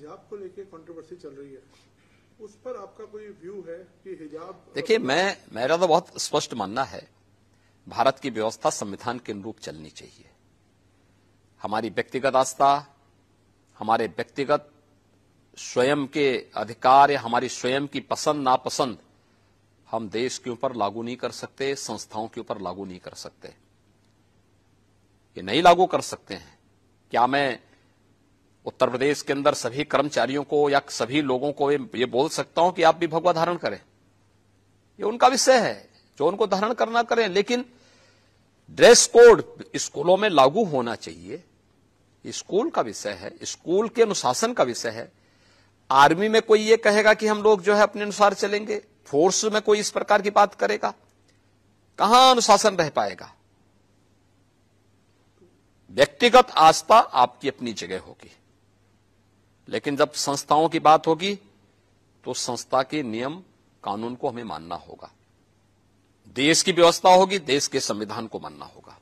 हिजाब को लेके कंट्रोवर्सी चल रही है उस पर आपका कोई व्यू है कि हिजाब देखिए मैं मेरा तो बहुत स्पष्ट मानना है भारत की व्यवस्था संविधान के अनुरूप चलनी चाहिए हमारी व्यक्तिगत आस्था हमारे व्यक्तिगत स्वयं के अधिकार या हमारी स्वयं की पसंद नापसंद हम देश के ऊपर लागू नहीं कर सकते संस्थाओं के ऊपर लागू नहीं कर सकते ये नहीं लागू कर सकते हैं क्या मैं उत्तर प्रदेश के अंदर सभी कर्मचारियों को या सभी लोगों को ये बोल सकता हूं कि आप भी भगवा धारण करें ये उनका विषय है जो उनको धारण करना करें लेकिन ड्रेस कोड स्कूलों में लागू होना चाहिए स्कूल का विषय है स्कूल के अनुशासन का विषय है आर्मी में कोई ये कहेगा कि हम लोग जो है अपने अनुसार चलेंगे फोर्स में कोई इस प्रकार की बात करेगा कहां अनुशासन रह पाएगा व्यक्तिगत आस्था आपकी अपनी जगह होगी लेकिन जब संस्थाओं की बात होगी तो संस्था के नियम कानून को हमें मानना होगा देश की व्यवस्था होगी देश के संविधान को मानना होगा